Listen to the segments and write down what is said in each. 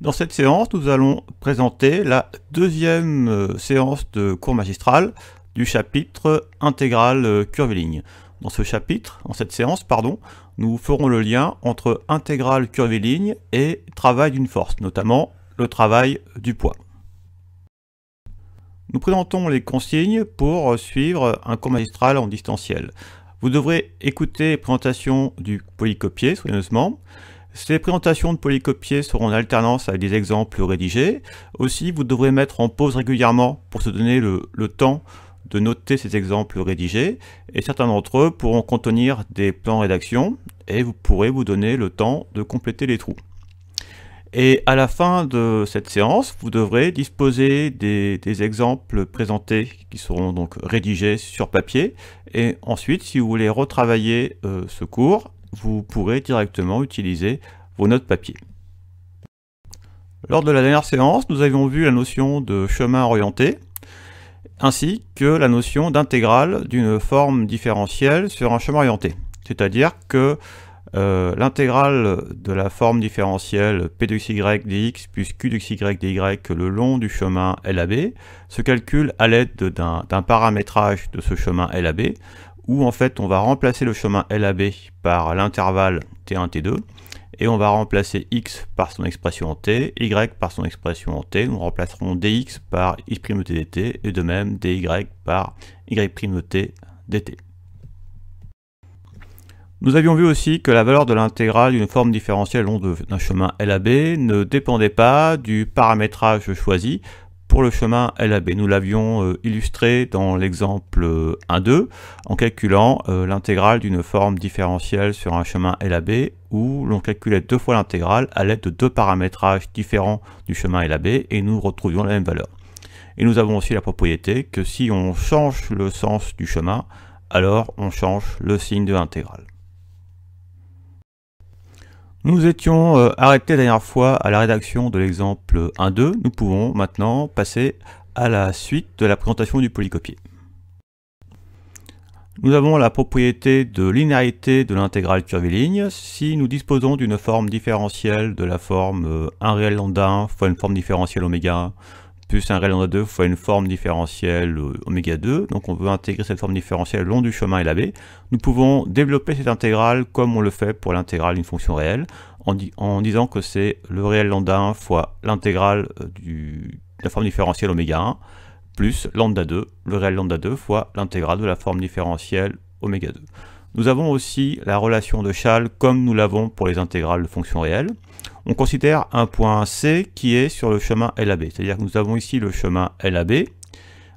Dans cette séance, nous allons présenter la deuxième euh, séance de cours magistral du chapitre intégrale euh, curviligne. Dans ce chapitre, en cette séance, pardon, nous ferons le lien entre intégrale curviligne et travail d'une force, notamment le travail du poids. Nous présentons les consignes pour suivre un cours magistral en distanciel. Vous devrez écouter les présentations du polycopier soigneusement, ces présentations de polycopiés seront en alternance avec des exemples rédigés. Aussi, vous devrez mettre en pause régulièrement pour se donner le, temps de noter ces exemples rédigés, et certains d'entre eux pourront contenir des plans rédaction, et vous pourrez vous donner le temps de compléter les trous. Et à la fin de cette séance, vous devrez disposer des, exemples présentés qui seront donc rédigés sur papier. Et ensuite, si vous voulez retravailler euh, ce cours, vous pourrez directement utiliser vos notes papier. Lors de la dernière séance, nous avions vu la notion de chemin orienté, ainsi que la notion d'intégrale d'une forme différentielle sur un chemin orienté. C'est-à-dire que euh, l'intégrale de la forme différentielle p de xy dx plus q de xy dy le long du chemin LAB se calcule à l'aide d'un paramétrage de ce chemin LAB où en fait on va remplacer le chemin LAB par l'intervalle T1, T2, et on va remplacer x par son expression en t, y par son expression en t, nous remplacerons dx par x'tdt dt, et de même dy par y't dt. Nous avions vu aussi que la valeur de l'intégrale d'une forme différentielle long d'un chemin LAB ne dépendait pas du paramétrage choisi pour le chemin LAB. Nous l'avions euh, illustré dans l'exemple 1-2 euh, en calculant euh, l'intégrale d'une forme différentielle sur un chemin LAB où l'on calculait deux fois l'intégrale à l'aide de deux paramétrages différents du chemin LAB et nous retrouvions la même valeur. Et nous avons aussi la propriété que si on change le sens du chemin, alors on change le signe de l'intégrale. Nous étions euh, arrêtés dernière fois à la rédaction de l'exemple 1.2. Nous pouvons maintenant passer à la suite de la présentation du polycopier. Nous avons la propriété de linéarité de l'intégrale curviligne. Si nous disposons d'une forme différentielle de la forme 1 euh, réel lambda fois une forme différentielle oméga 1 plus un réel lambda 2 fois une forme différentielle oméga 2, donc on veut intégrer cette forme différentielle long du chemin et nous pouvons développer cette intégrale comme on le fait pour l'intégrale d'une fonction réelle, en, en disant que c'est le réel lambda 1 euh, fois l'intégrale de la forme différentielle oméga 1, plus lambda 2, le réel lambda 2 fois l'intégrale de la forme différentielle oméga 2. Nous avons aussi la relation de Schall comme nous l'avons pour les intégrales de fonctions réelles. On considère un point C qui est sur le chemin LAB, c'est-à-dire que nous avons ici le chemin LAB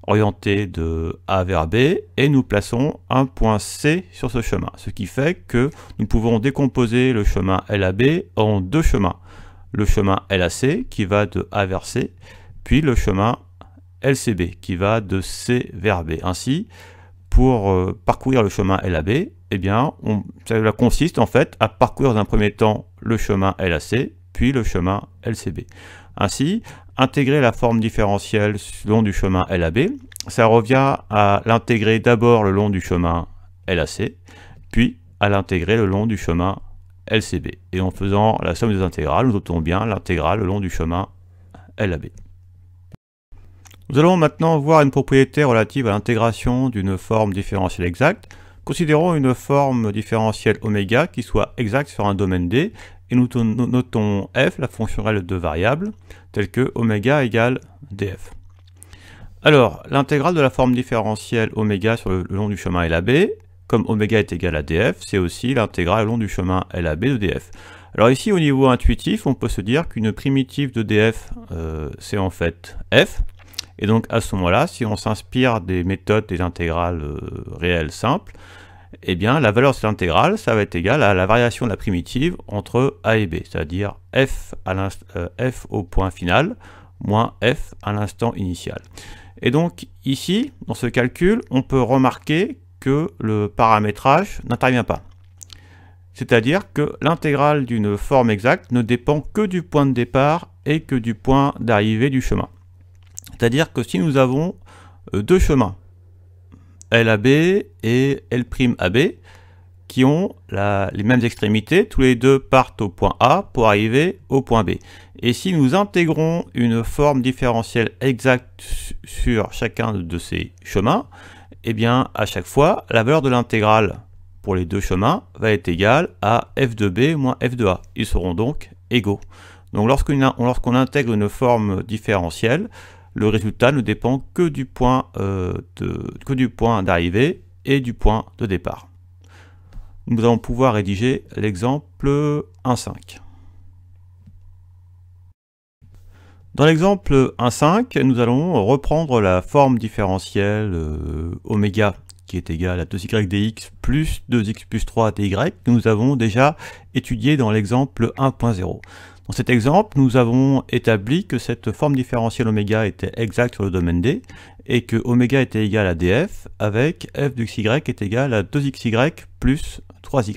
orienté de A vers B et nous plaçons un point C sur ce chemin, ce qui fait que nous pouvons décomposer le chemin LAB en deux chemins. Le chemin LAC qui va de A vers C, puis le chemin LCB qui va de C vers B. Ainsi, pour euh, parcourir le chemin LAB, eh bien, on, ça consiste en fait à parcourir dans un premier temps le chemin LAC, puis le chemin LCB. Ainsi, intégrer la forme différentielle le long du chemin LAB, ça revient à l'intégrer d'abord le long du chemin LAC, puis à l'intégrer le long du chemin LCB. Et en faisant la somme des intégrales, nous obtenons bien l'intégrale le long du chemin LAB. Nous allons maintenant voir une propriété relative à l'intégration d'une forme différentielle exacte. Considérons une forme différentielle oméga qui soit exacte sur un domaine D et nous notons f, la fonctionnelle de variables, telle que oméga égale df. Alors, l'intégrale de la forme différentielle oméga sur le, long du chemin LAB, comme oméga est égal à df, c'est aussi l'intégrale le long du chemin LAB de df. Alors ici, au niveau intuitif, on peut se dire qu'une primitive de df, euh, c'est en fait f, et donc à ce moment-là, si on s'inspire des méthodes des intégrales euh, réelles simples, eh bien la valeur de cette intégrale, ça va être égal à la variation de la primitive entre a et b, c'est-à-dire f, euh, f au point final moins f à l'instant initial. Et donc ici, dans ce calcul, on peut remarquer que le paramétrage n'intervient pas. C'est-à-dire que l'intégrale d'une forme exacte ne dépend que du point de départ et que du point d'arrivée du chemin. C'est-à-dire que si nous avons euh, deux chemins, LAB et L'Ab, qui ont les mêmes extrémités, tous les deux partent au point A pour arriver au point B. Et si nous intégrons une forme différentielle exacte sur chacun de ces chemins, eh bien à chaque fois, la valeur de l'intégrale pour les deux chemins va être égale à f de b moins f de a. Ils seront donc égaux. Donc lorsqu'on intègre une forme différentielle, le résultat ne dépend euh, que du point d'arrivée et du point de départ. Nous allons pouvoir rédiger l'exemple 1.5. Dans l'exemple 1.5, nous allons reprendre la forme différentielle ω euh, qui est égale à 2y dx plus 2x plus 3 dy que nous avons déjà étudié dans l'exemple 1.0. Dans cet exemple, nous avons établi que cette forme différentielle oméga était exacte sur le domaine D et que oméga était égal à df avec f de xy est égal à 2xy plus 3y.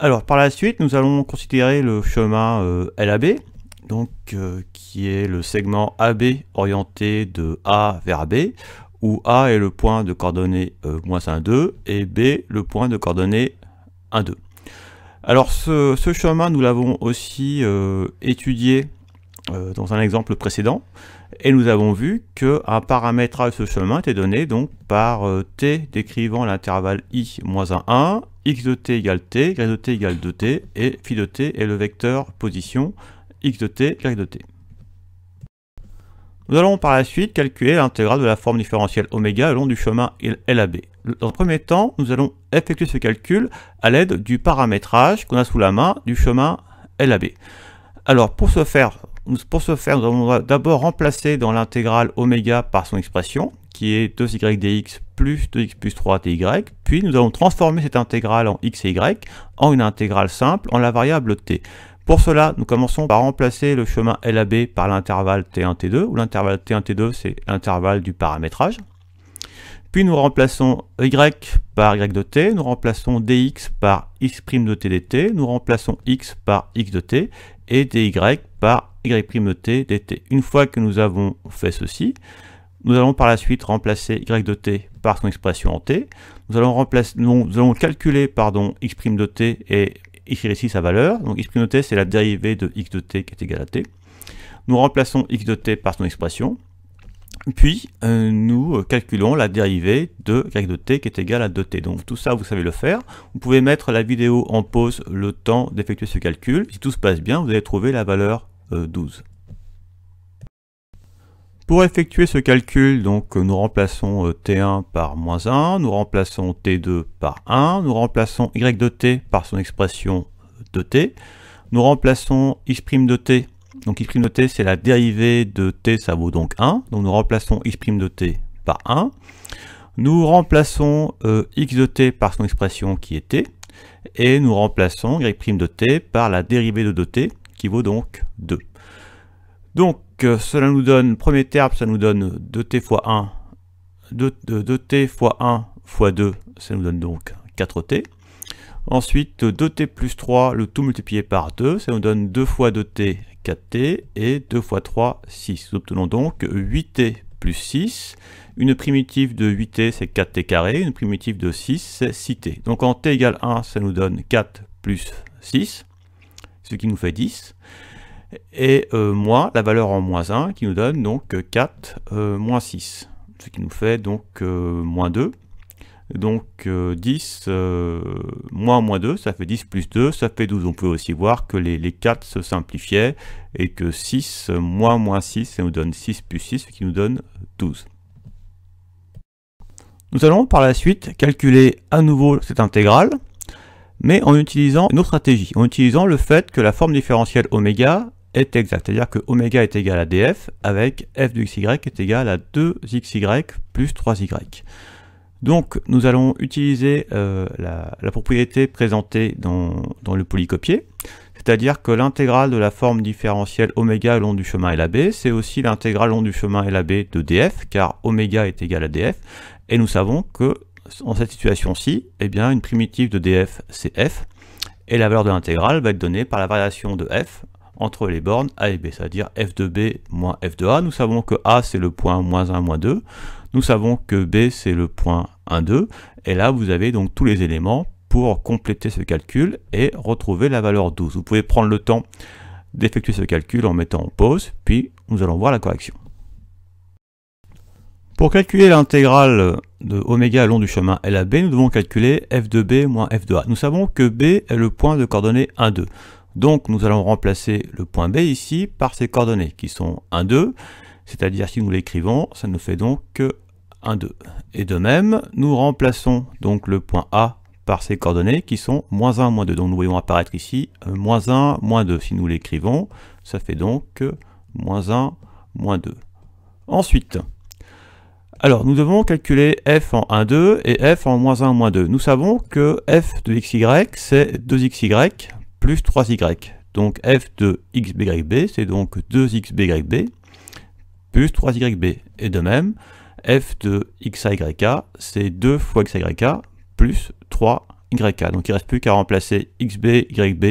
Alors par la suite, nous allons considérer le chemin euh, LAB, donc, euh, qui est le segment AB orienté de A vers B, où A est le point de coordonnées euh, moins 1, 2 et B le point de coordonnées 1, 2. Alors ce, chemin, nous l'avons aussi euh, étudié euh, dans un exemple précédent, et nous avons vu qu'un paramètre de ce chemin était donné donc par euh, t décrivant l'intervalle i moins 1, 1, x de t égale t, y de t égale 2t, et phi de t est le vecteur position x de t, y de t. Nous allons par la suite calculer l'intégrale de la forme différentielle oméga le long du chemin LAB. Dans le premier temps, nous allons effectuer ce calcul à l'aide du paramétrage qu'on a sous la main du chemin LAB. Alors pour ce faire, pour ce faire nous allons d'abord remplacer dans l'intégrale oméga par son expression, qui est 2y dx plus 2x plus 3 dy, puis nous allons transformer cette intégrale en x et y en une intégrale simple en la variable t. Pour cela, nous commençons par remplacer le chemin LAB par l'intervalle T1-T2, où l'intervalle T1-T2, c'est l'intervalle du paramétrage. Puis nous remplaçons y par y de t, nous remplaçons dx par x' prime de t dt, nous remplaçons x par x de t et dy par y' de t dt. Une fois que nous avons fait ceci, nous allons par la suite remplacer y de t par son expression en t. Nous allons, remplacer, nous, allons calculer pardon, x' de t et écrire ici sa valeur. Donc x' de t, c'est la dérivée de x de t qui est égale à t. Nous remplaçons x de t par son expression. Puis, euh, nous calculons la dérivée de y de t qui est égale à 2t. Donc tout ça, vous savez le faire. Vous pouvez mettre la vidéo en pause le temps d'effectuer ce calcul. Si tout se passe bien, vous allez trouver la valeur 12. Euh, pour effectuer ce calcul, donc euh, nous remplaçons euh, T1 par moins 1, nous remplaçons T2 par 1, nous remplaçons Y de T par son expression euh, de T, nous remplaçons X' de T, donc X' de T c'est la dérivée de T, ça vaut donc 1, donc nous remplaçons X' de T par 1, nous remplaçons X de T par son expression qui est T, et nous remplaçons Y' de T par la dérivée de 2T qui vaut donc 2. Donc euh, cela nous donne, premier terme, ça nous donne 2t fois 1, 2, 2t fois 1 fois 2, ça nous donne donc 4t. Ensuite, 2t plus 3, le tout multiplié par 2, ça nous donne 2 fois 2t, 4t, et 2 fois 3, 6. Nous obtenons donc 8t plus 6. Une primitive de 8t, c'est 4t carré. Une primitive de 6, c'est 6t. Donc en t égale 1, ça nous donne 4 plus 6, ce qui nous fait 10 et euh, moins la valeur en moins 1 qui nous donne donc 4 euh, euh, moins 6, ce qui nous fait donc moins 2. Donc 10 moins moins 2, ça fait 10 plus 2, ça fait 12. On peut aussi voir que les, les 4 se simplifiaient et que 6 moins moins 6, ça nous donne 6 plus 6, ce qui nous donne 12. Nous allons par la suite calculer à nouveau cette intégrale mais en utilisant une autre stratégie, en utilisant le fait que la forme différentielle oméga est exact. C'est-à-dire que oméga est égal à df avec f de xy est égal à 2xy plus 3y. Donc nous allons utiliser euh, la, propriété présentée dans, le polycopier, c'est-à-dire que l'intégrale de la forme différentielle oméga long du chemin LAB, c'est aussi l'intégrale long du chemin B de df, car oméga est égal à df, et nous savons que en cette situation-ci, eh bien, une primitive de df c'est f, et la valeur de l'intégrale va être donnée par la variation de f entre les bornes A et B, c'est-à-dire f de B moins f de A. Nous savons que A c'est le point moins 1, moins 2. Nous savons que B c'est le point 1, 2. Et là, vous avez donc tous les éléments pour compléter ce calcul et retrouver la valeur 12. Vous pouvez prendre le temps d'effectuer ce calcul en mettant en pause, puis nous allons voir la correction. Pour calculer l'intégrale de oméga long du chemin LAB, nous devons calculer f de b moins f de a. Nous savons que b est le point de coordonnées 1, 2. Donc nous allons remplacer le point B ici par ses coordonnées qui sont 1, 2, c'est-à-dire si nous l'écrivons, ça nous fait donc 1, 2. Et de même, nous remplaçons donc le point A par ses coordonnées qui sont moins 1, moins 2. Donc nous voyons apparaître ici euh, moins 1, moins 2. Si nous l'écrivons, ça fait donc moins 1, moins 2. Ensuite, alors nous devons calculer f en 1, 2 et f en moins 1, moins 2. Nous savons que f de xy c'est 2xy 3y. Donc f de xbyb, c'est donc 2xbyb plus 3yb. Et de même, f de xyk, c'est 2 fois xyk plus 3yk. Donc il ne reste plus qu'à remplacer xb, yb,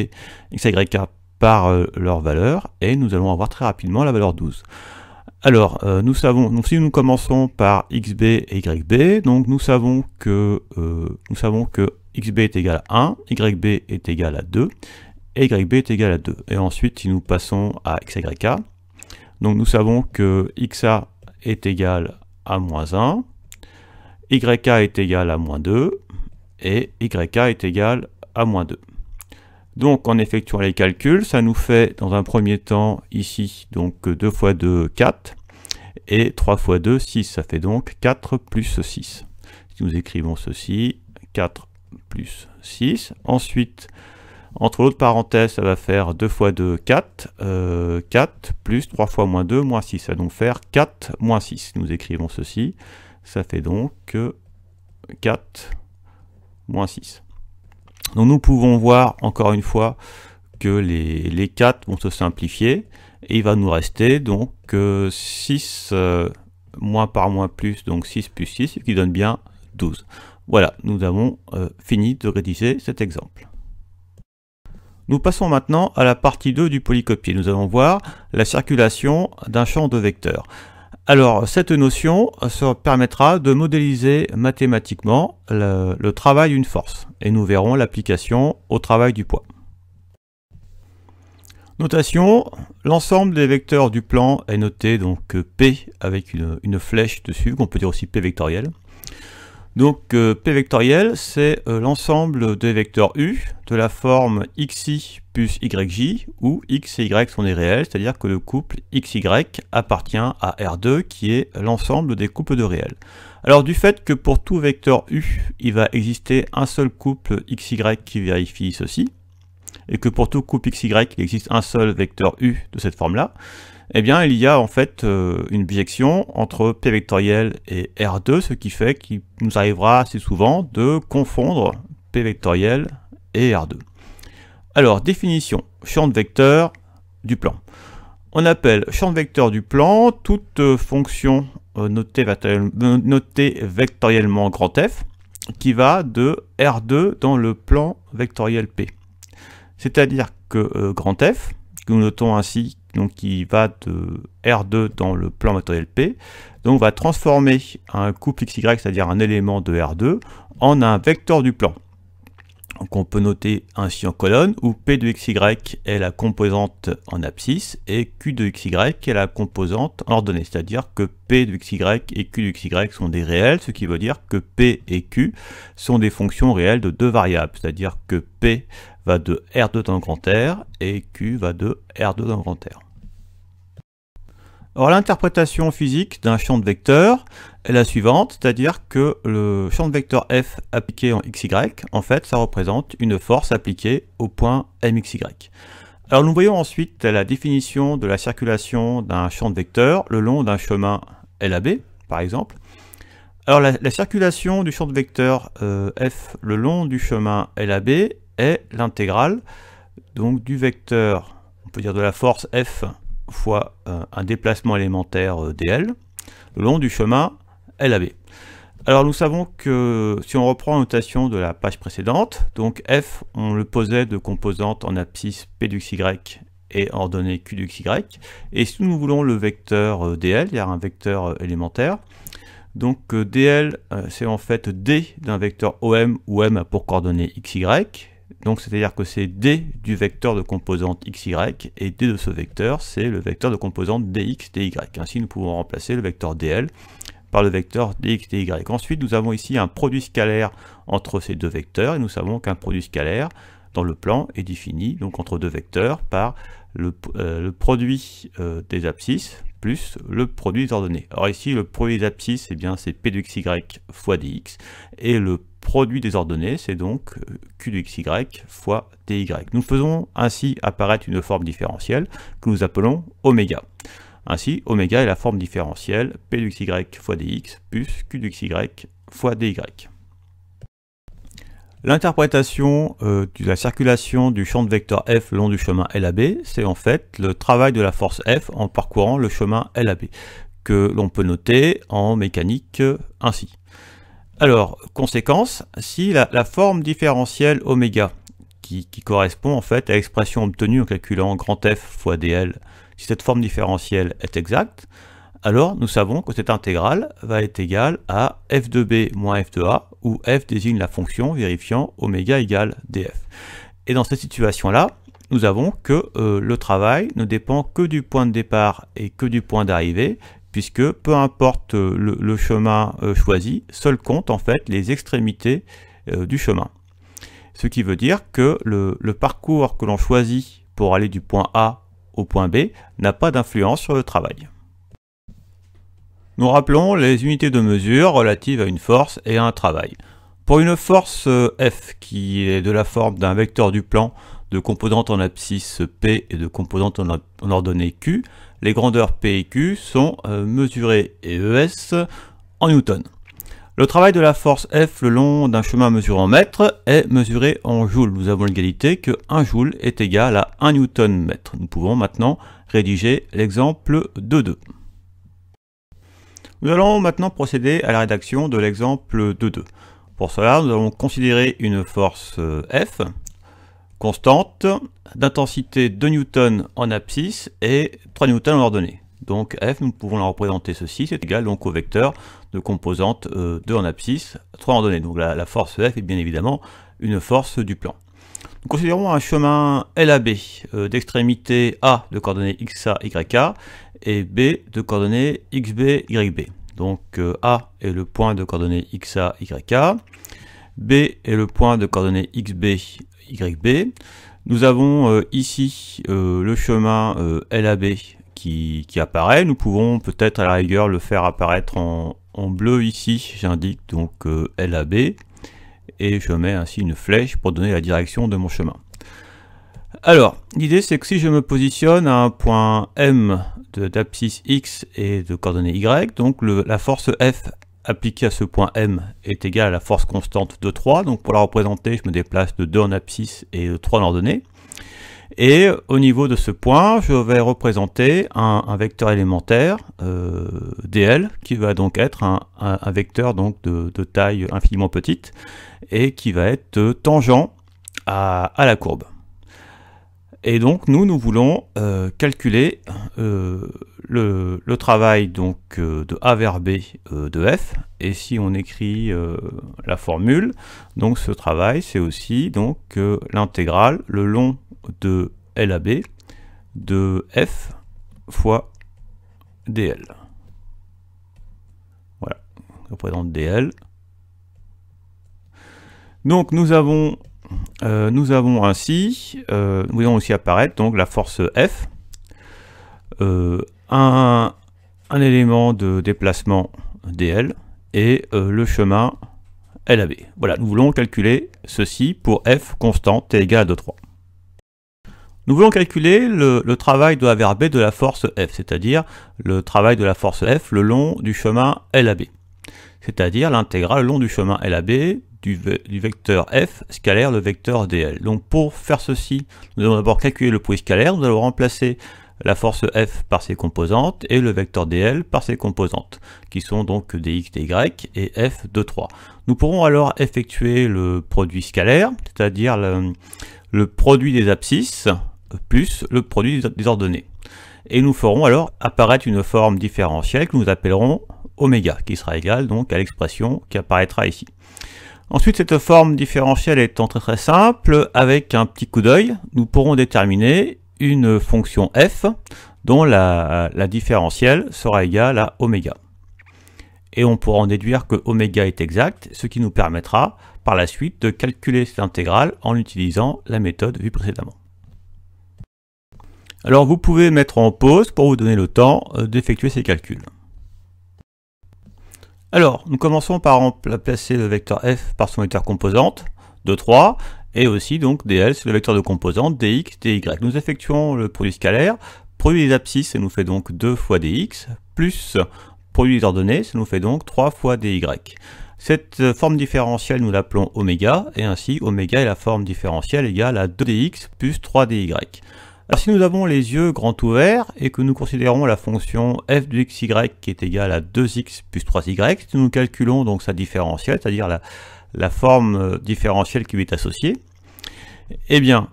xyk par euh, leur valeur, et nous allons avoir très rapidement la valeur 12. Alors, euh, nous savons, donc si nous commençons par xb et yb, donc nous savons que, euh, nous savons que xb est égal à 1, yb est égal à 2, YB est égal à 2. Et ensuite, si nous passons à XYK, donc nous savons que XA est égal à moins 1, YK est égal à moins 2, et YK est égal à moins 2. Donc en effectuant les calculs, ça nous fait dans un premier temps ici donc 2 fois 2, 4, et 3 fois 2, 6. Ça fait donc 4 plus 6. Si nous écrivons ceci, 4 plus 6. Ensuite, entre l'autre parenthèse, ça va faire 2 fois 2, 4. 4 plus 3 fois moins 2, moins 6. Ça va donc faire 4 moins 6. Nous écrivons ceci. Ça fait donc 4 moins 6. Donc nous pouvons voir encore une fois que les, 4 vont se simplifier. Et il va nous rester donc 6 euh, moins par moins plus, donc 6 plus 6, ce qui donne bien 12. Voilà, nous avons euh, fini de rédiger cet exemple. Nous passons maintenant à la partie 2 du polycopier. Nous allons voir la circulation d'un champ de vecteurs. Alors, cette notion se permettra de modéliser mathématiquement le, travail d'une force. Et nous verrons l'application au travail du poids. Notation, l'ensemble des vecteurs du plan est noté donc P avec une, une flèche dessus, qu'on peut dire aussi P vectoriel. Donc euh, P vectoriel, c'est euh, l'ensemble des vecteurs U de la forme xi plus yj, où x et y sont des réels, c'est-à-dire que le couple xy appartient à R2, qui est l'ensemble des couples de réels. Alors du fait que pour tout vecteur U, il va exister un seul couple xy qui vérifie ceci, et que pour tout couple xy, il existe un seul vecteur U de cette forme-là, eh bien il y a en fait euh, une bijection entre P vectoriel et R2, ce qui fait qu'il nous arrivera assez souvent de confondre P vectoriel et R2. Alors définition, champ de vecteur du plan. On appelle champ de vecteur du plan toute euh, fonction euh, notée, vectoriellement grand F qui va de R2 dans le plan vectoriel P. C'est-à-dire que grand F, que nous notons ainsi donc qui va de R2 dans le plan matériel P. Donc on va transformer un couple XY, c'est-à-dire un élément de R2, en un vecteur du plan. Donc on peut noter ainsi en colonne où P de XY est la composante en abscisse et Q de XY est la composante en ordonnée. C'est-à-dire que P de XY et Q de XY sont des réels, ce qui veut dire que P et Q sont des fonctions réelles de deux variables. C'est-à-dire que P va de R2 dans le grand R et Q va de R2 dans le grand R l'interprétation physique d'un champ de vecteur est la suivante, c'est-à-dire que le champ de vecteur f appliqué en xy, en fait, ça représente une force appliquée au point mxy. Alors nous voyons ensuite la définition de la circulation d'un champ de vecteur le long d'un chemin LAB, par exemple. Alors la, circulation du champ de vecteur euh, f le long du chemin LAB est l'intégrale donc du vecteur, on peut dire de la force f fois euh, un déplacement élémentaire euh, dl le long du chemin LAB. Alors nous savons que si on reprend la notation de la page précédente, donc f, on le posait de composantes en abscisse p du xy et ordonnée q du xy. Et si nous voulons le vecteur euh, dl, il à dire un vecteur élémentaire, donc dl c'est en fait d d'un vecteur om où m a pour coordonnées xy donc c'est-à-dire que c'est d du vecteur de composante xy, et d de ce vecteur, c'est le vecteur de composante dx, dy. Ainsi, nous pouvons remplacer le vecteur dl par le vecteur dx, dy. Ensuite, nous avons ici un produit scalaire entre ces deux vecteurs, et nous savons qu'un produit scalaire dans le plan est défini, donc entre deux vecteurs, par le, euh, produit euh, des abscisses, plus le produit des ordonnées. Alors ici, le produit des abscisses, eh bien, c'est P de xy fois dx, et le produit des ordonnées, c'est donc Q de xy fois dy. Nous faisons ainsi apparaître une forme différentielle que nous appelons oméga. Ainsi, oméga est la forme différentielle P de xy fois dx plus Q de xy fois dy. L'interprétation euh, de la circulation du champ de vecteur F le long du chemin LAB, c'est en fait le travail de la force F en parcourant le chemin LAB, que l'on peut noter en mécanique euh, ainsi. Alors, conséquence, si la, forme différentielle ω qui, correspond en fait à l'expression obtenue en calculant grand F fois dl, si cette forme différentielle est exacte, alors nous savons que cette intégrale va être égale à f de b moins f de a où f désigne la fonction vérifiant ω égale df. Et dans cette situation-là, nous avons que euh, le travail ne dépend que du point de départ et que du point d'arrivée, puisque peu importe euh, le, chemin euh, choisi, seul compte en fait les extrémités du chemin. Ce qui veut dire que le parcours que l'on choisit pour aller du point A au point B n'a pas d'influence sur le travail. Nous rappelons les unités de mesure relatives à une force et à un travail. Pour une force euh, F qui est de la forme d'un vecteur du plan de composantes en abscisse P et de composantes en, ordonnée Q, les grandeurs P et Q sont euh, mesurées et ES en newtons. Le travail de la force F le long d'un chemin mesuré en mètres est mesuré en joules. Nous avons l'égalité que 1 joule est égal à 1 newton mètre. Nous pouvons maintenant rédiger l'exemple de 2. Nous allons maintenant procéder à la rédaction de l'exemple 2.2. Pour cela, nous allons considérer une force euh, F constante d'intensité 2 newton en abscisse et 3 newton en ordonnée. Donc F, nous pouvons la représenter ceci, c'est égal donc au vecteur de composante 2 euh, en abscisse, 3 en ordonnée. Donc la, force F est bien évidemment une force du plan. Nous considérons un chemin LAB euh, d'extrémité A de coordonnées XA, YA et B de coordonnées XB, YB. Donc euh, A est le point de coordonnées XA, YA. B est le point de coordonnées XB, YB. Nous avons euh, ici euh, le chemin LAB qui, apparaît. Nous pouvons peut-être à la rigueur le faire apparaître en, en bleu ici. J'indique donc LAB et je mets ainsi une flèche pour donner la direction de mon chemin. Alors, l'idée c'est que si je me positionne à un point M d'abscisse X et de coordonnées Y, donc la force F appliquée à ce point M est égale à la force constante de 3, donc pour la représenter je me déplace de 2 en abscisse et de 3 en ordonnée. Et au niveau de ce point, je vais représenter un, vecteur élémentaire, euh, DL, qui va donc être un, vecteur donc de, taille infiniment petite, et qui va être tangent à la courbe. Et donc nous, nous voulons euh, calculer euh, le, travail donc, euh, de A vers B de F. Et si on écrit la formule, donc ce travail, c'est aussi donc l'intégrale le long de LAB de F fois DL. Voilà, représente DL. Donc nous avons euh, nous avons ainsi, euh, nous voyons aussi apparaître donc la force F, euh, un, élément de déplacement DL et le chemin LAB. Voilà, nous voulons calculer ceci pour F constante T égale à 2,3. Nous voulons calculer le, le, travail de la B de la force F, c'est-à-dire le travail de la force F le long du chemin LAB, c'est-à-dire l'intégrale le long du chemin LAB du, vecteur f scalaire le vecteur dl. Donc pour faire ceci, nous allons d'abord calculer le poids scalaire, nous allons remplacer la force F par ses composantes et le vecteur dl par ses composantes, qui sont donc dx, dy et f de 3. Nous pourrons alors effectuer le produit scalaire, c'est-à-dire le, produit des abscisses plus le produit des ordonnées. Et nous ferons alors apparaître une forme différentielle que nous appellerons oméga, qui sera égale donc à l'expression qui apparaîtra ici. Ensuite, cette forme différentielle étant très très simple, avec un petit coup d'œil, nous pourrons déterminer une fonction f dont la, différentielle sera égale à oméga. Et on pourra en déduire que oméga est exact, ce qui nous permettra par la suite de calculer cette intégrale en utilisant la méthode vue précédemment. Alors vous pouvez mettre en pause pour vous donner le temps euh, d'effectuer ces calculs. Alors, nous commençons par remplacer le vecteur f par son vecteur composante 2, 3, et aussi donc dl, c'est le vecteur de composante, dx, dy. Nous effectuons le produit scalaire, produit des abscisses, ça nous fait donc 2 fois dx, plus produit des ordonnées, ça nous fait donc 3 fois dy. Cette euh, forme différentielle, nous l'appelons oméga, et ainsi oméga est la forme différentielle égale à 2dx plus 3dy. Alors si nous avons les yeux grands ouverts et que nous considérons la fonction f de xy qui est égale à 2x plus 3y, si nous calculons donc sa différentielle, c'est-à-dire la, la forme euh, différentielle qui lui est associée, eh bien,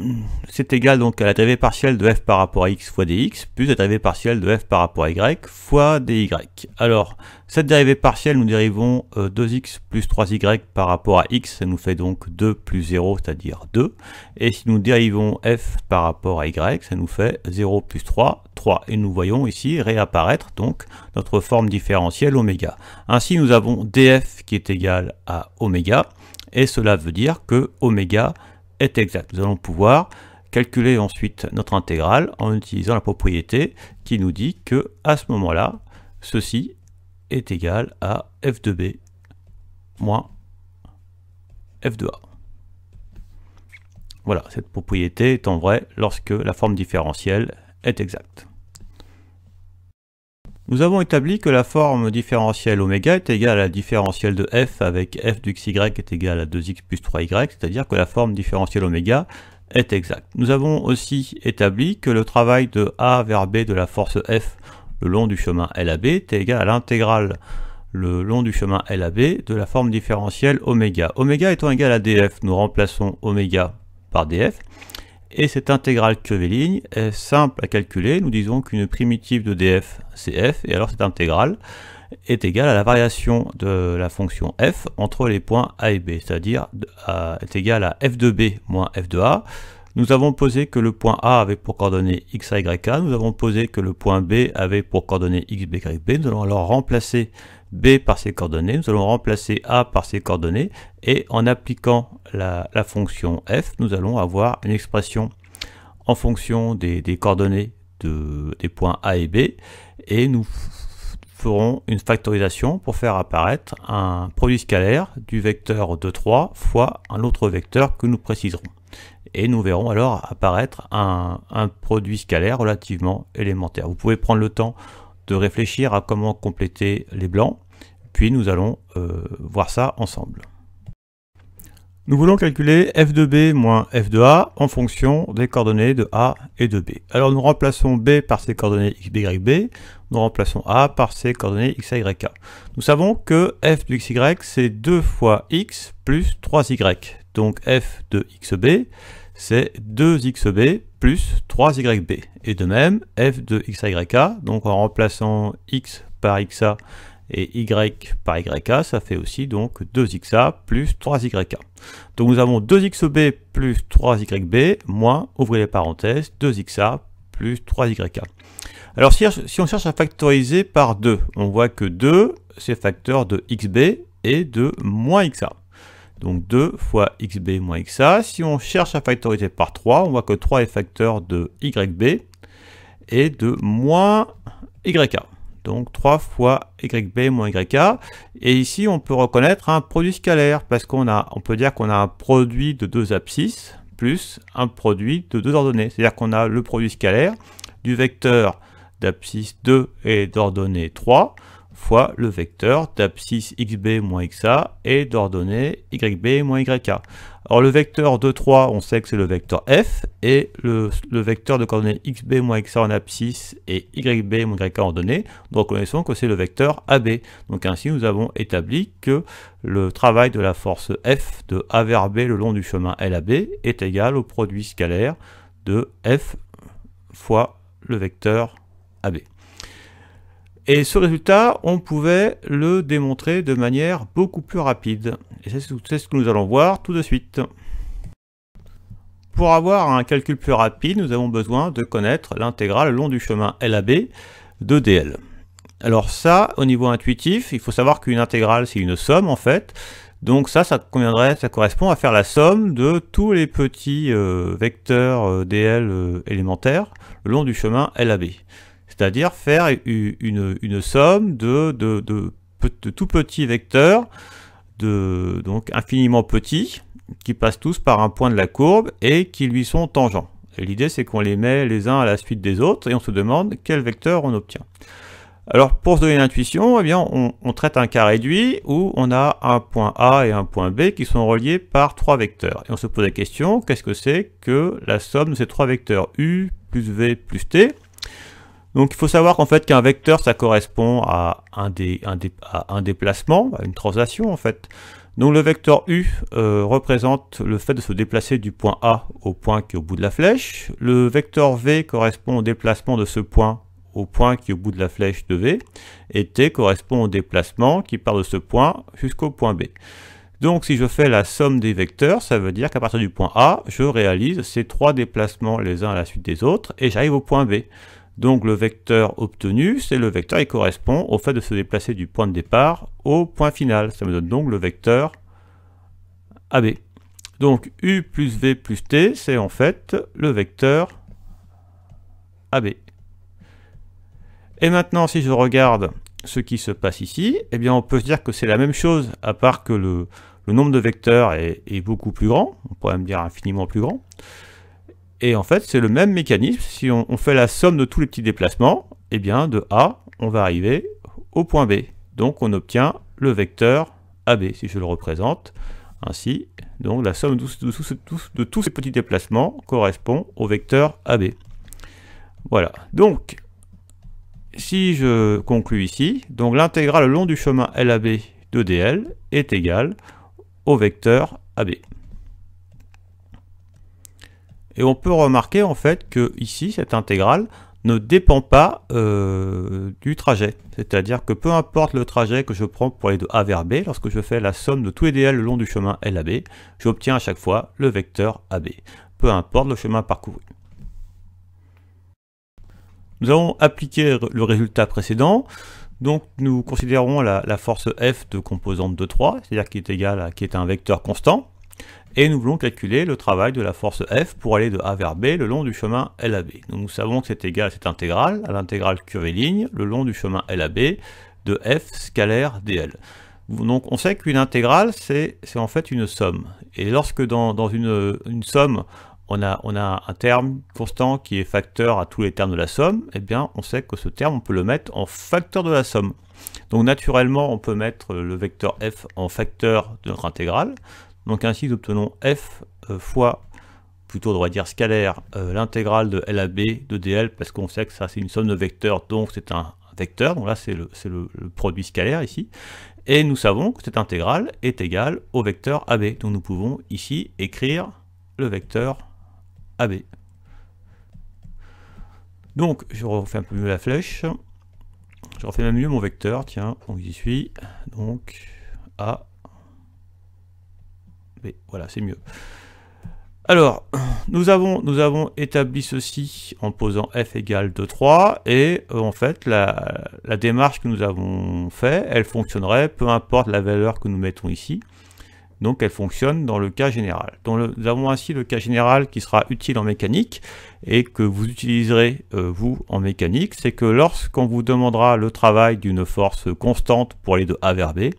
Mm. c'est égal donc à la dérivée partielle de f par rapport à x fois dx, plus la dérivée partielle de f par rapport à y fois dy. Alors, cette dérivée partielle, nous dérivons 2x euh, plus 3y par rapport à x, ça nous fait donc 2 plus 0, c'est-à-dire 2. Et si nous dérivons f par rapport à y, ça nous fait 0 plus 3, 3. Et nous voyons ici réapparaître donc notre forme différentielle oméga. Ainsi, nous avons df qui est égal à oméga, et cela veut dire que oméga exact. Nous allons pouvoir calculer ensuite notre intégrale en utilisant la propriété qui nous dit que à ce moment-là, ceci est égal à f de b moins f de a. Voilà, cette propriété est en vrai lorsque la forme différentielle est exacte. Nous avons établi que la forme différentielle oméga est égale à la différentielle de f avec f du xy est égale à 2x plus 3y, c'est-à-dire que la forme différentielle oméga est exacte. Nous avons aussi établi que le travail de A vers B de la force F le long du chemin LAB est égal à l'intégrale le long du chemin LAB de la forme différentielle oméga. Oméga étant égal à df, nous remplaçons oméga par df. Et cette intégrale V-ligne est simple à calculer. Nous disons qu'une primitive de df, c'est f, et alors cette intégrale est égale à la variation de la fonction f entre les points a et b, c'est-à-dire est égale à f de b moins f de a. Nous avons posé que le point A avait pour coordonnées x, y, a Nous avons posé que le point B avait pour coordonnées x, b, y, b. Nous allons alors remplacer b par ses coordonnées, nous allons remplacer a par ses coordonnées, et en appliquant la, fonction f, nous allons avoir une expression en fonction des, coordonnées des points a et b, et nous ferons une factorisation pour faire apparaître un produit scalaire du vecteur de 3 fois un autre vecteur que nous préciserons. Et nous verrons alors apparaître un produit scalaire relativement élémentaire. Vous pouvez prendre le temps réfléchir à comment compléter les blancs, puis nous allons euh, voir ça ensemble. Nous voulons calculer f de b moins f de a en fonction des coordonnées de a et de b. Alors nous remplaçons b par ses coordonnées x, b, y, b, nous remplaçons a par ses coordonnées x, y, a. Nous savons que f de x, y c'est 2 fois x plus 3y. Donc f de b c'est 2xb plus 3yb. Et de même, f de xyk, donc en remplaçant x par xa et y par yk, ça fait aussi donc 2xa plus 3yk. Donc nous avons 2 xb plus 3yb moins, ouvrez les parenthèses, 2xa plus 3yk. Alors si, si on cherche à factoriser par 2, on voit que 2 c'est facteur de xb et de moins xa. Donc 2 fois xb moins xa. Si on cherche à factoriser par 3, on voit que 3 est facteur de yb et de moins YA. Donc 3 fois YB moins YA. Et ici, on peut reconnaître un produit scalaire parce qu'on on peut dire qu'on a un produit de deux abscisses plus un produit de deux ordonnées. C'est-à-dire qu'on a le produit scalaire du vecteur d'abscisse 2 et d'ordonnée 3 fois le vecteur d'abscisse xb moins xa et d'ordonnée yb moins yk. Alors le vecteur 2, 3, on sait que c'est le vecteur f, et le, vecteur de coordonnées xb moins xa en abscisse et yb moins yk en ordonnée, nous reconnaissons que c'est le vecteur ab. Donc ainsi, nous avons établi que le travail de la force f de a vers b le long du chemin lab est égal au produit scalaire de f fois le vecteur ab. Et ce résultat, on pouvait le démontrer de manière beaucoup plus rapide. Et c'est ce que nous allons voir tout de suite. Pour avoir un calcul plus rapide, nous avons besoin de connaître l'intégrale le long du chemin LAB de DL. Alors ça, au niveau intuitif, il faut savoir qu'une intégrale, c'est une somme en fait. Donc ça, ça, correspond à faire la somme de tous les petits euh, vecteurs euh, DL euh, élémentaires le long du chemin LAB c'est-à-dire faire une, somme de, de, tout petits vecteurs, de, donc infiniment petits, qui passent tous par un point de la courbe et qui lui sont tangents. Et l'idée, c'est qu'on les met les uns à la suite des autres et on se demande quel vecteur on obtient. Alors, pour se donner une intuition, eh bien, on, on traite un cas réduit où on a un point A et un point B qui sont reliés par trois vecteurs. Et on se pose la question, qu'est-ce que c'est que la somme de ces trois vecteurs U plus V plus T donc il faut savoir en fait qu'un vecteur ça correspond à un, déplacement, à une translation en fait. Donc le vecteur U euh, représente le fait de se déplacer du point A au point qui est au bout de la flèche. Le vecteur V correspond au déplacement de ce point au point qui est au bout de la flèche de V. Et T correspond au déplacement qui part de ce point jusqu'au point B. Donc si je fais la somme des vecteurs, ça veut dire qu'à partir du point A, je réalise ces trois déplacements les uns à la suite des autres et j'arrive au point B. Donc le vecteur obtenu, c'est le vecteur qui correspond au fait de se déplacer du point de départ au point final. Ça me donne donc le vecteur AB. Donc U plus V plus T, c'est en fait le vecteur AB. Et maintenant, si je regarde ce qui se passe ici, eh bien on peut se dire que c'est la même chose, à part que le, nombre de vecteurs est, est, beaucoup plus grand, on pourrait même dire infiniment plus grand. Et en fait, c'est le même mécanisme. Si on, fait la somme de tous les petits déplacements, eh bien, de A, on va arriver au point B. Donc, on obtient le vecteur AB, si je le représente ainsi. Donc, la somme de, tous ces petits déplacements correspond au vecteur AB. Voilà. Donc, si je conclue ici, donc l'intégrale le long du chemin LAB de DL est égale au vecteur AB. Et on peut remarquer en fait que ici, cette intégrale ne dépend pas euh, du trajet. C'est-à-dire que peu importe le trajet que je prends pour aller de A vers B, lorsque je fais la somme de tous les DL le long du chemin LAB, j'obtiens à chaque fois le vecteur AB, peu importe le chemin parcouru. Nous allons appliquer le résultat précédent. Donc nous considérons la, force F de composante de 3, c'est-à-dire qui est égal à, qui est un vecteur constant et nous voulons calculer le travail de la force F pour aller de A vers B le long du chemin LAB. Donc nous savons que c'est égal à cette intégrale, à l'intégrale curviligne le long du chemin LAB de F scalaire DL. Donc on sait qu'une intégrale, c'est en fait une somme. Et lorsque dans, une, somme, on a, on a un terme constant qui est facteur à tous les termes de la somme, eh bien on sait que ce terme, on peut le mettre en facteur de la somme. Donc naturellement, on peut mettre le vecteur f en facteur de notre intégrale, donc ainsi, nous obtenons f euh, fois, plutôt on devrait dire scalaire, euh, l'intégrale de LAB de DL, parce qu'on sait que ça c'est une somme de vecteurs, donc c'est un vecteur, donc là c'est le, produit scalaire ici, et nous savons que cette intégrale est égale au vecteur AB. Donc nous pouvons ici écrire le vecteur AB. Donc je refais un peu mieux la flèche. Je refais même mieux mon vecteur. Tiens, donc j'y suis. Donc A, mais voilà, c'est mieux. Alors, nous avons, nous avons établi ceci en posant f égale 2, 3, et euh, en fait, la, la, démarche que nous avons faite, elle fonctionnerait, peu importe la valeur que nous mettons ici. Donc elle fonctionne dans le cas général. Donc, nous avons ainsi le cas général qui sera utile en mécanique, et que vous utiliserez, euh, vous, en mécanique, c'est que lorsqu'on vous demandera le travail d'une force constante pour aller de A vers B,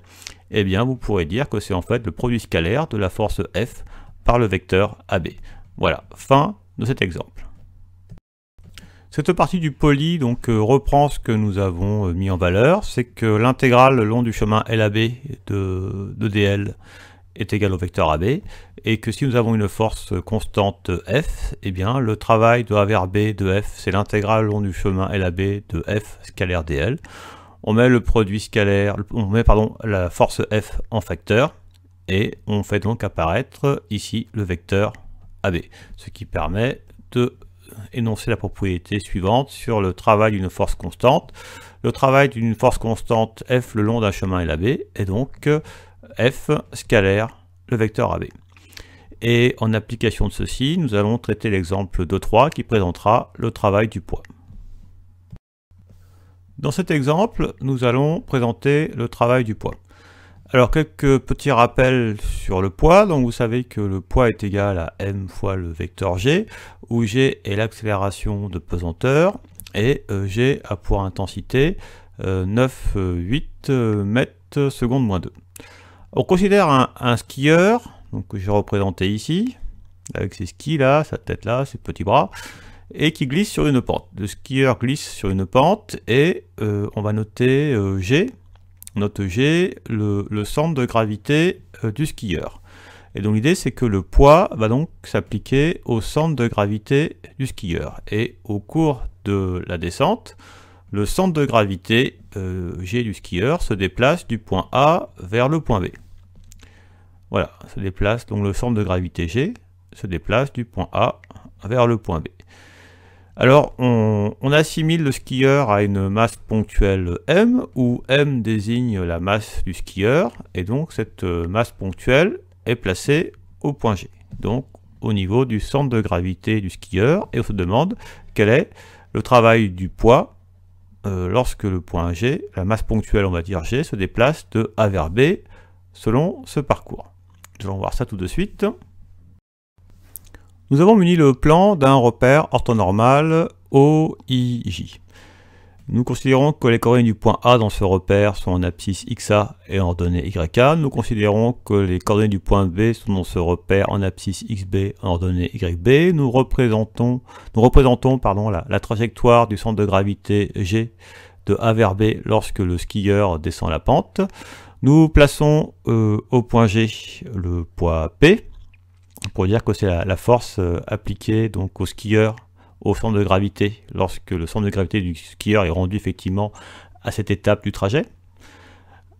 eh bien vous pourrez dire que c'est en fait le produit scalaire de la force F par le vecteur AB. Voilà, fin de cet exemple. Cette partie du poly donc, euh, reprend ce que nous avons euh, mis en valeur, c'est que l'intégrale le long du chemin LAB de, DL est égale au vecteur AB, et que si nous avons une force constante F, eh bien le travail de A vers B de F, c'est l'intégrale long du chemin LAB de F scalaire DL on met le produit scalaire, on met pardon, la force F en facteur, et on fait donc apparaître ici le vecteur AB, ce qui permet de énoncer la propriété suivante sur le travail d'une force constante. Le travail d'une force constante F le long d'un chemin est B et donc F scalaire le vecteur AB. Et en application de ceci, nous allons traiter l'exemple 2.3 qui présentera le travail du poids. Dans cet exemple, nous allons présenter le travail du poids. Alors quelques petits rappels sur le poids, donc vous savez que le poids est égal à m fois le vecteur g, où g est l'accélération de pesanteur, et euh, g a pour intensité 9,8 euh, euh, mètres seconde moins 2. On considère un, skieur, donc que j'ai représenté ici, avec ses skis là, sa tête là, ses petits bras, et qui glisse sur une pente. Le skieur glisse sur une pente et euh, on va noter euh, G, note G, le, centre de gravité euh, du skieur. Et donc l'idée c'est que le poids va donc s'appliquer au centre de gravité du skieur. Et au cours de la descente, le centre de gravité G du skieur se déplace du point A vers le point B. Voilà, se déplace donc le centre de gravité G se déplace du point A vers le point B. Alors, on, assimile le skieur à une masse ponctuelle M, où M désigne la masse du skieur, et donc cette euh, masse ponctuelle est placée au point G, donc au niveau du centre de gravité du skieur, et on se demande quel est le travail du poids euh, lorsque le point G, la masse ponctuelle on va dire G, se déplace de A vers B selon ce parcours. Nous allons voir ça tout de suite nous avons muni le plan d'un repère orthonormal OIJ. Nous considérons que les coordonnées du point A dans ce repère sont en abscisse XA et en ordonnée YA. Nous considérons que les coordonnées du point B sont dans ce repère en abscisse XB et en ordonnée YB. Nous représentons, nous représentons pardon, la, trajectoire du centre de gravité G de A vers B lorsque le skieur descend la pente. Nous plaçons euh, au point G le poids P on dire que c'est la, force euh, appliquée donc au skieur au centre de gravité lorsque le centre de gravité du skieur est rendu effectivement à cette étape du trajet.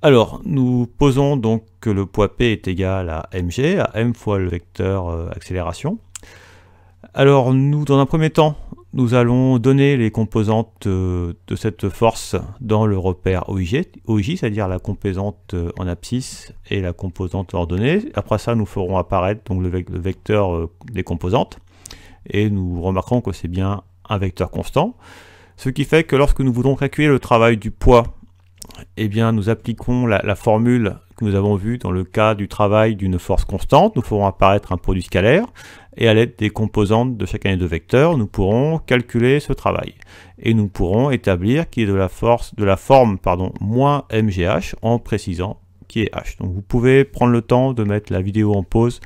Alors, nous posons donc que le poids P est égal à mg, à m fois le vecteur euh, accélération. Alors, nous, dans un premier temps, nous allons donner les composantes euh, de cette force dans le repère OIJ, c'est-à-dire la composante euh, en abscisse et la composante ordonnée. Après ça, nous ferons apparaître donc, le, vecteur euh, des composantes et nous remarquerons que c'est bien un vecteur constant. Ce qui fait que lorsque nous voulons calculer le travail du poids, eh bien, nous appliquons la, la formule que nous avons vue dans le cas du travail d'une force constante. Nous ferons apparaître un produit scalaire et à l'aide des composantes de chacun des deux vecteurs, nous pourrons calculer ce travail. Et nous pourrons établir qu'il est de la, force, de la forme pardon, moins MGH en précisant qui est H. Donc vous pouvez prendre le temps de mettre la vidéo en pause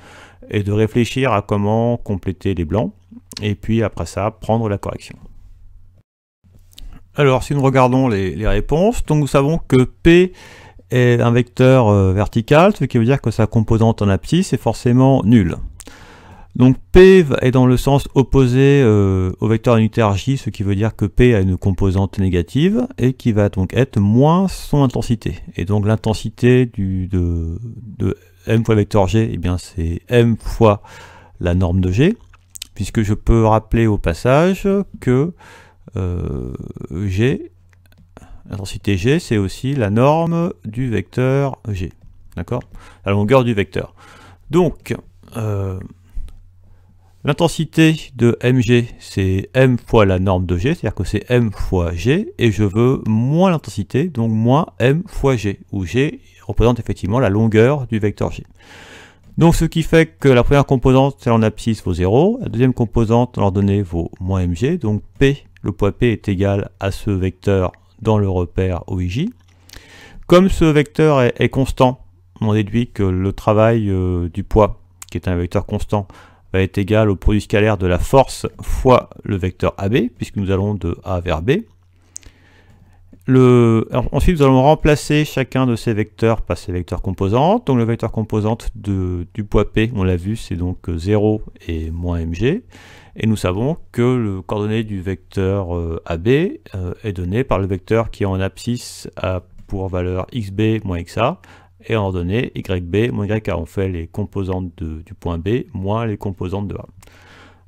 et de réfléchir à comment compléter les blancs, et puis après ça, prendre la correction. Alors si nous regardons les, réponses, donc nous savons que P est un vecteur euh, vertical, ce qui veut dire que sa composante en abscisse est forcément nulle. Donc P est dans le sens opposé euh, au vecteur unitaire J, ce qui veut dire que P a une composante négative et qui va donc être moins son intensité. Et donc l'intensité de, M fois vecteur G, eh bien c'est M fois la norme de G, puisque je peux rappeler au passage que euh, G, l'intensité G, c'est aussi la norme du vecteur G. D'accord La longueur du vecteur. Donc, euh, L'intensité de mg, c'est m fois la norme de g, c'est-à-dire que c'est m fois g, et je veux moins l'intensité, donc moins m fois g, où g représente effectivement la longueur du vecteur g. Donc ce qui fait que la première composante, celle en abscisse, vaut 0, la deuxième composante, l'ordonnée, vaut moins mg, donc p, le poids p est égal à ce vecteur dans le repère OIJ. Comme ce vecteur est, constant, on déduit que le travail euh, du poids, qui est un vecteur constant, va être égal au produit scalaire de la force fois le vecteur AB, puisque nous allons de A vers B. Le, ensuite, nous allons remplacer chacun de ces vecteurs par ces vecteurs composantes. Donc le vecteur composante de, du poids P, on l'a vu, c'est donc 0 et moins mg. Et nous savons que le coordonnée du vecteur euh, AB euh, est donné par le vecteur qui est en abscisse a pour valeur xb moins xa, et en YB moins YA. On fait les composantes du point B moins les composantes de A.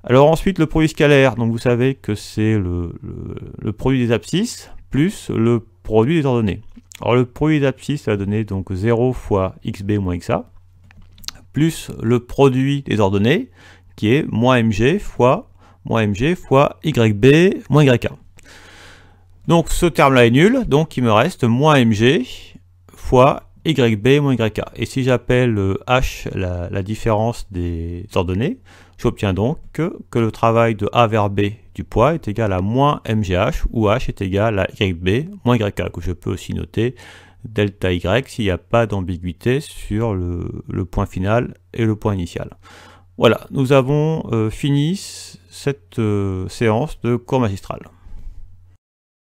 Alors ensuite, le produit scalaire, donc vous savez que c'est le, produit des abscisses plus le produit des ordonnées. Alors le produit des abscisses, ça va donner donc 0 fois xb moins xa, plus le produit des ordonnées, qui est moins mg fois moins mg fois yb moins yk. Donc ce terme-là est nul, donc il me reste moins mg fois YB moins YK. Et si j'appelle euh, H la, différence des ordonnées, j'obtiens donc que, le travail de A vers B du poids est égal à moins MGH, où H est égal à YB moins YK, que je peux aussi noter delta Y s'il n'y a pas d'ambiguïté sur le, point final et le point initial. Voilà, nous avons euh, fini cette euh, séance de cours magistral.